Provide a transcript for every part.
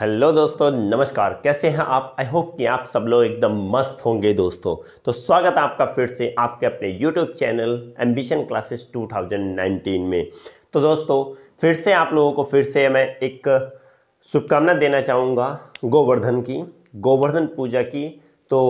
hello दोस्तों नमस्कार कैसे हैं आप आई होप कि आप सब लोग एकदम मस्त होंगे दोस्तों तो स्वागत है आपका फिर से आपके अपने यूट्यूब चैनल एम्बिशन क्लासेस 2019 में तो दोस्तों फिर से आप लोगों को फिर से मैं एक शुभकामना देना चाहूँगा गोवर्धन की गोवर्धन पूजा की तो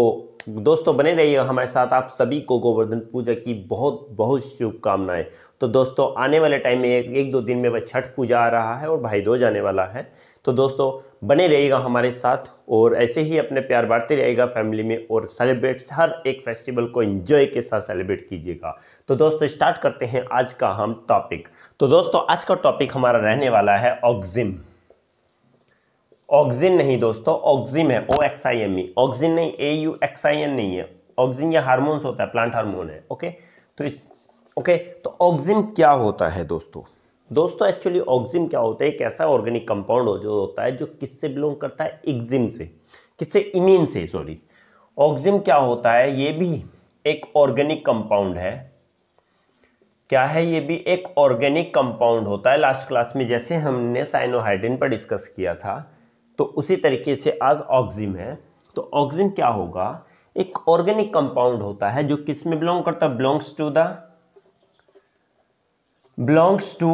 दोस्तों बने रहिए हमारे साथ आप सभी को गोवर्धन पूजा की बहुत बहुत शुभकामनाएं तो दोस्तों आने वाले टाइम में एक, एक दो दिन में वह छठ पूजा आ रहा है और भाई दो जाने वाला है तो दोस्तों बने रहिएगा हमारे साथ और ऐसे ही अपने प्यार बांटते रहिएगा फैमिली में और सेलिब्रेट हर एक फेस्टिवल को एंजॉय के साथ सेलिब्रेट कीजिएगा तो दोस्तों स्टार्ट करते हैं आज का हम टॉपिक तो दोस्तों आज का टॉपिक हमारा रहने वाला है ऑक्जिम ऑक्जिन नहीं दोस्तों ऑक्जिम है O X I M E auxin नहीं A U X I N नहीं है ऑक्जिन या हार्मोन्स होता है प्लांट हार्मोन है ओके तो इस ओके तो ऑक्जिम क्या होता है दोस्तों दोस्तों एक्चुअली ऑक्जिम क्या होता है एक ऐसा ऑर्गेनिक कंपाउंड हो जो होता है जो किससे बिलोंग करता है एक्जिम से किससे इमीन से सॉरी ऑक्जिम क्या होता है ये भी एक ऑर्गेनिक कंपाउंड है क्या है ये भी एक ऑर्गेनिक कंपाउंड होता है लास्ट क्लास में जैसे हमने साइनोहाइड्रिन पर डिस्कस किया था तो उसी तरीके से आज ऑक्जिम है तो ऑक्जिम क्या होगा एक ऑर्गेनिक कंपाउंड होता है जो किस में बिलोंग करता है belongs to the belongs to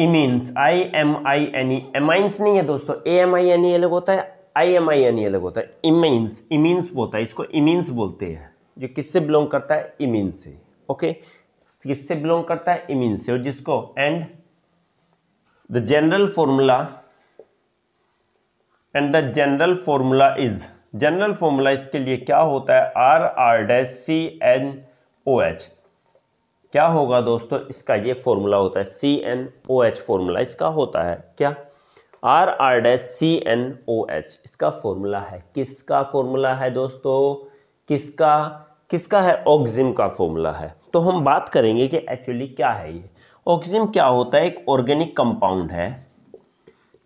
imines I M I N E amines नहीं है दोस्तों ए एम आई एन ई अलग होता है आई एम आई एन ई अलग होता है इमीन्स इमीन्स होता है इसको इमीन्स बोलते हैं जो किससे बिलोंग करता है इमीन से ओके किससे बिलोंग करता है इमीन से और जिसको and the general formula and the general formula is general formula इसके लिए क्या होता है R R dash C N O H क्या होगा दोस्तों इसका ये फॉर्मूला होता है C N O H formula इसका होता है क्या R R dash C N O H इसका फॉर्मूला है किसका फॉर्मूला है दोस्तों किसका किसका है ऑक्जिम का फॉर्मूला है तो हम बात करेंगे कि एक्चुअली क्या है ये ऑक्जिम क्या होता है एक ऑर्गेनिक कंपाउंड है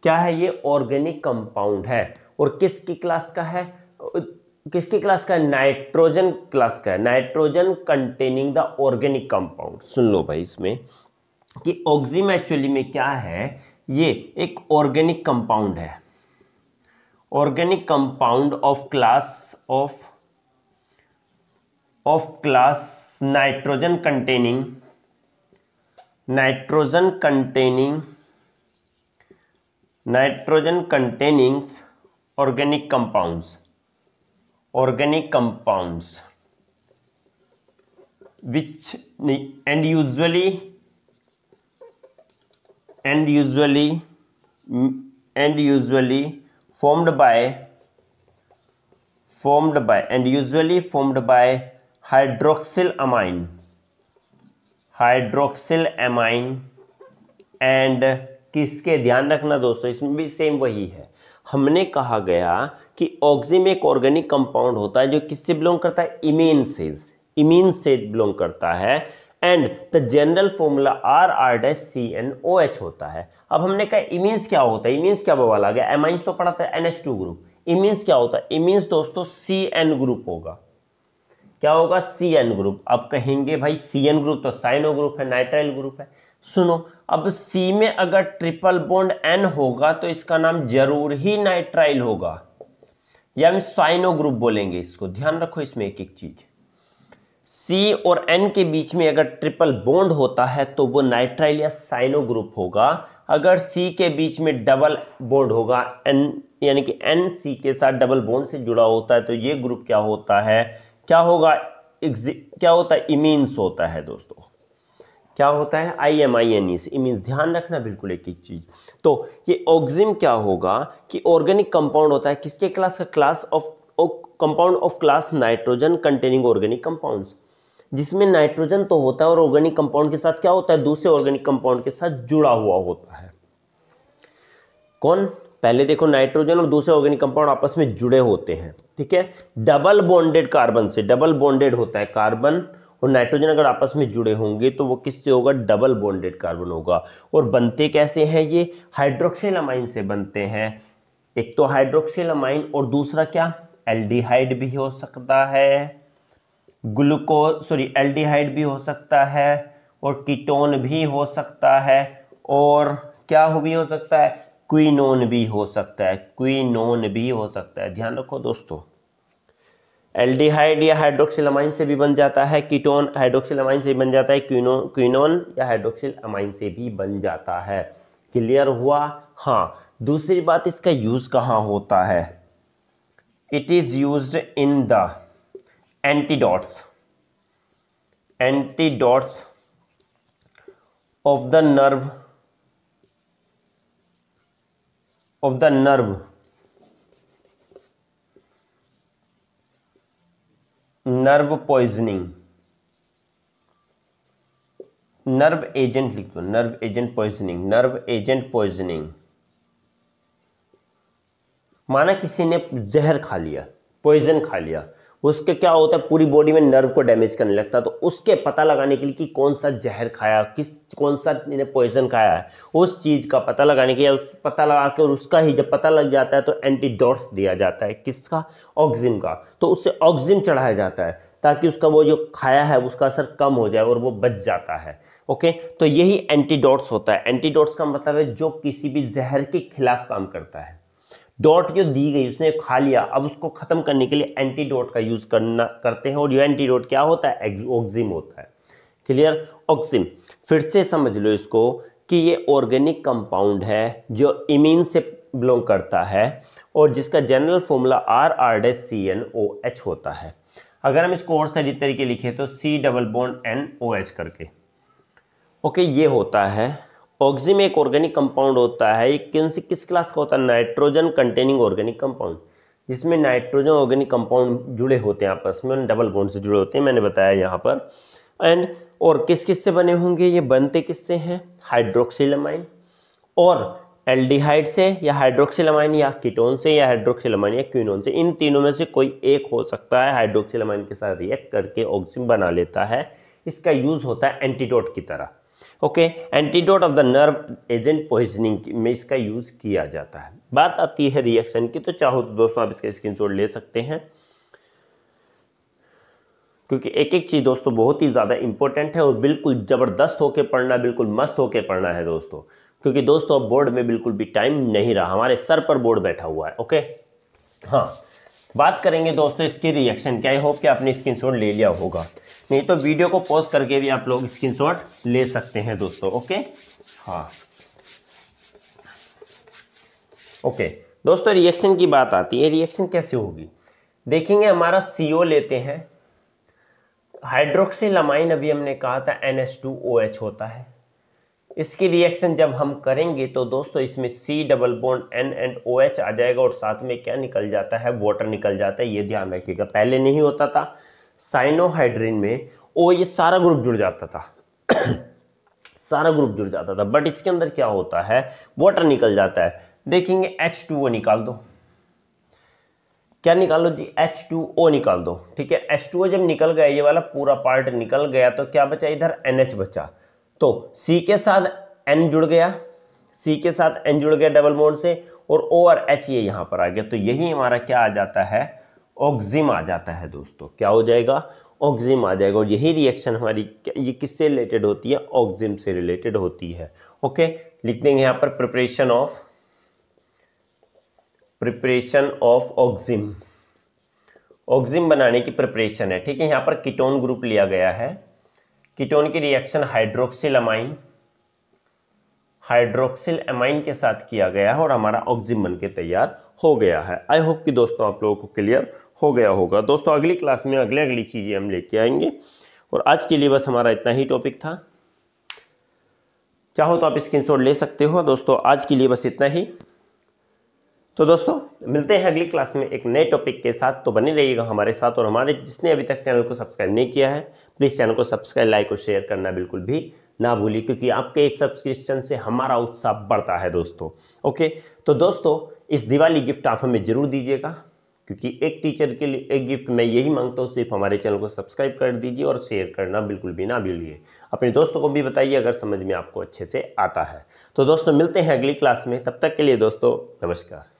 क्या है ये ऑर्गेनिक कंपाउंड है और किसकी क्लास का है किसकी क्लास का है नाइट्रोजन क्लास का है nitrogen containing the organic compound सुन लो भाई इसमें कि ऑक्जिम एक्चुअली में क्या है ये एक ऑर्गेनिक कंपाउंड है organic compound of class of of class nitrogen containing nitrogen containing nitrogen containings organic compounds organic compounds which and usually and usually and usually formed by formed by and usually formed by hydroxyl amine hydroxyl amine and किसके ध्यान रखना दोस्तों इसमें भी same वही है हमने कहा गया कि ऑक्जिम एक ऑर्गेनिक कंपाउंड होता है जो किससे बिलोंग करता है इमेन सेल्स इमीन से बिलोंग करता है and the general formula R R dash C N O H होता है अब हमने कहा इमीन्स क्या होता है इमीन्स क्या बवाल आ गया एमाइंस तो पढ़ाता था N H two group imines क्या होता है इमीन्स दोस्तों सी एन ग्रुप होगा क्या होगा सी एन ग्रुप अब कहेंगे भाई सी एन ग्रुप तो साइनो ग्रुप है नाइट्राइल ग्रुप है सुनो अब सी में अगर ट्रिपल बॉन्ड एन होगा तो इसका नाम जरूर ही नाइट्राइल होगा या हम साइनो ग्रुप बोलेंगे इसको ध्यान रखो इसमें एक एक चीज सी और एन के बीच में अगर ट्रिपल बॉन्ड होता है तो वो नाइट्राइल या साइनो ग्रुप होगा अगर सी के बीच में डबल बॉन्ड होगा एन यानी कि एन सी के साथ डबल बॉन्ड से जुड़ा होता है तो ये ग्रुप क्या होता है क्या होगा क्या होता है इमीन्स होता है दोस्तों क्या होता है आई एम आई एन ई इमीन्स ध्यान रखना बिल्कुल एक एक चीज़ तो ये ऑक्जिम क्या होगा कि ऑर्गेनिक कंपाउंड होता है किसके क्लास का class of compound of class nitrogen containing organic compound जिसमें नाइट्रोजन तो होता है और ऑर्गेनिक कंपाउंड के साथ क्या होता है दूसरे ऑर्गेनिक कंपाउंड के साथ जुड़ा हुआ होता है कौन पहले देखो नाइट्रोजन और दूसरे ऑर्गेनिक कंपाउंड आपस में जुड़े होते हैं ठीक है डबल बॉन्डेड कार्बन से डबल बॉन्डेड होता है कार्बन और नाइट्रोजन अगर आपस में जुड़े होंगे तो वो किससे होगा डबल बॉन्डेड कार्बन होगा और बनते कैसे हैं ये हाइड्रोक्सिल अमाइन से बनते हैं एक तो हाइड्रोक्सिल अमाइन और दूसरा क्या एल्डिहाइड भी हो सकता है ग्लूको सॉरी एल्डिहाइड भी हो सकता है और कीटोन भी हो सकता है और क्या हो भी हो सकता है क्विनोन भी हो सकता है क्विनोन भी हो सकता है ध्यान रखो दोस्तों एल्डिहाइड या हाइड्रोक्सिल अमाइन से भी बन जाता है कीटोन हाइड्रोक्सिल अमाइन से भी बन जाता है क्विनो क्विनोन या हाइड्रोक्सिल अमाइन से भी बन जाता है क्लियर हुआ हाँ दूसरी बात इसका यूज़ कहाँ होता है it is use in the antidotes antidotes of the nerve of the nerve nerve poisoning nerve agent लिख दो nerve agent poisoning nerve agent poisoning माना किसी ने जहर खा लिया पॉइजन खा लिया उसके क्या होता है पूरी बॉडी में नर्व को डैमेज करने लगता है तो उसके पता लगाने के लिए कि कौन सा जहर खाया किस कौन सा इन्हें पॉइजन खाया है उस चीज़ का पता लगाने के लिए उस पता लगा के और उसका ही जब पता लग जाता है तो एंटीडोट्स दिया जाता है किसका ऑक्सीजन का तो उससे ऑक्सीजन चढ़ाया जाता है ताकि उसका वो जो खाया है उसका असर कम हो जाए और वो बच जाता है ओके तो यही एंटीडोट्स होता है एंटीडोट्स का मतलब है जो किसी भी जहर के खिलाफ काम करता है डॉट जो दी गई उसने खा लिया अब उसको ख़त्म करने के लिए एंटीडोट का यूज़ करना करते हैं और ये एंटीडोट क्या होता है ऑक्जिम होता है क्लियर ऑक्सिम फिर से समझ लो इसको कि ये ऑर्गेनिक कंपाउंड है जो इमीन से बिलोंग करता है और जिसका general formula R R dash C N O H होता है अगर हम इसको और सही तरीके लिखें तो C double bond N O H करके ओके ये होता है ऑक्जिम एक ऑर्गेनिक कंपाउंड होता है ये किस क्लास का होता है नाइट्रोजन कंटेनिंग ऑर्गेनिक कंपाउंड जिसमें नाइट्रोजन ऑर्गेनिक कंपाउंड जुड़े होते हैं आपस में डबल बॉन्ड से जुड़े होते हैं मैंने बताया यहाँ पर एंड और किस किस से बने होंगे ये बनते किससे हैं हाइड्रोक्सिलमाइन और एल्डिहाइड से या हाइड्रोक्सिलमाइन या कीटोन से या हाइड्रोक्सिलमाइन या क्यूनोन से इन तीनों में से कोई एक हो सकता है हाइड्रोक्सिलमाइन के साथ रिएक्ट करके ऑक्सीजन बना लेता है इसका यूज़ होता है एंटीडोट की तरह okay antidote of the nerve agent poisoning में इसका यूज़ किया जाता है बात आती है रिएक्शन की तो चाहो तो दोस्तों आप इसका स्क्रीनशॉट ले सकते हैं क्योंकि एक एक चीज़ दोस्तों बहुत ही ज़्यादा इंपॉर्टेंट है और बिल्कुल ज़बरदस्त होकर पढ़ना बिल्कुल मस्त होकर पढ़ना है दोस्तों क्योंकि दोस्तों अब बोर्ड में बिल्कुल भी टाइम नहीं रहा हमारे सर पर बोर्ड बैठा हुआ है ओके हाँ बात करेंगे दोस्तों इसके रिएक्शन की आई होप कि आपने शॉट ले लिया होगा नहीं तो वीडियो को पॉज करके भी आप लोग शॉट ले सकते हैं दोस्तों ओके हाँ ओके दोस्तों रिएक्शन की बात आती है रिएक्शन कैसे होगी देखेंगे हमारा सी लेते हैं हाइड्रोक्सिलामाइन अभी हमने कहा था N S two O H होता है इसकी रिएक्शन जब हम करेंगे तो दोस्तों इसमें C double bond N and O H आ जाएगा और साथ में क्या निकल जाता है वाटर निकल जाता है ये ध्यान रखिएगा पहले नहीं होता था साइनोहाइड्रिन में ओ ये सारा ग्रुप जुड़ जाता था सारा ग्रुप जुड़ जाता था बट इसके अंदर क्या होता है वाटर निकल जाता है देखेंगे एच टू ओ निकाल दो क्या निकालो जी एच टू ओ निकाल दो ठीक है एच टू ओ जब निकल गया ये वाला पूरा पार्ट निकल गया तो क्या बचा इधर एन एच बचा तो सी के साथ एन जुड़ गया सी के साथ एन जुड़ गया डबल मोड से और ओ और एच ये यहां पर आ गया तो यही हमारा क्या आ जाता है ऑक्जिम आ जाता है दोस्तों क्या हो जाएगा ऑक्जिम आ जाएगा और यही रिएक्शन हमारी ये किससे रिलेटेड होती है ऑक्जिम से रिलेटेड होती है ओके लिख देंगे यहां पर preparation of preparation of oxime oxime बनाने की प्रिपरेशन है ठीक है यहां पर कीटोन ग्रुप लिया गया है कीटोन की reaction hydroxyl amine hydroxyl amine के साथ किया गया है और हमारा ऑक्सिम बन के तैयार हो गया है आई होप कि दोस्तों आप लोगों को क्लियर हो गया होगा दोस्तों अगली क्लास में अगले अगली चीज़ें हम लेके आएंगे और आज के लिए बस हमारा इतना ही टॉपिक था चाहो तो आप स्क्रीनशॉट ले सकते हो दोस्तों आज के लिए बस इतना ही तो दोस्तों मिलते हैं अगली क्लास में एक नए टॉपिक के साथ तो बने रहिएगा हमारे साथ और हमारे जिसने अभी तक चैनल को सब्सक्राइब नहीं किया है प्लीज़ चैनल को सब्सक्राइब लाइक और शेयर करना बिल्कुल भी ना भूलिए क्योंकि आपके एक सब्सक्रिप्शन से हमारा उत्साह बढ़ता है दोस्तों ओके तो दोस्तों इस दिवाली गिफ्ट आप हमें ज़रूर दीजिएगा क्योंकि एक टीचर के लिए एक गिफ्ट मैं यही मांगता हूँ सिर्फ हमारे चैनल को सब्सक्राइब कर दीजिए और शेयर करना बिल्कुल भी ना भूलिए अपने दोस्तों को भी बताइए अगर समझ में आपको अच्छे से आता है तो दोस्तों मिलते हैं अगली क्लास में तब तक के लिए दोस्तों नमस्कार